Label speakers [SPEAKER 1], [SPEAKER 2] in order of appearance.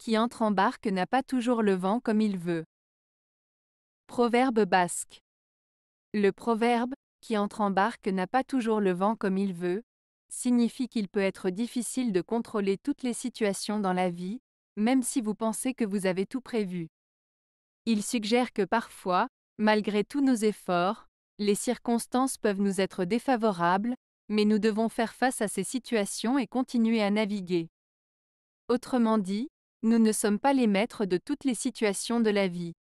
[SPEAKER 1] qui entre en barque n'a pas toujours le vent comme il veut. Proverbe basque. Le proverbe, qui entre en barque n'a pas toujours le vent comme il veut, signifie qu'il peut être difficile de contrôler toutes les situations dans la vie, même si vous pensez que vous avez tout prévu. Il suggère que parfois, malgré tous nos efforts, les circonstances peuvent nous être défavorables, mais nous devons faire face à ces situations et continuer à naviguer. Autrement dit, nous ne sommes pas les maîtres de toutes les situations de la vie.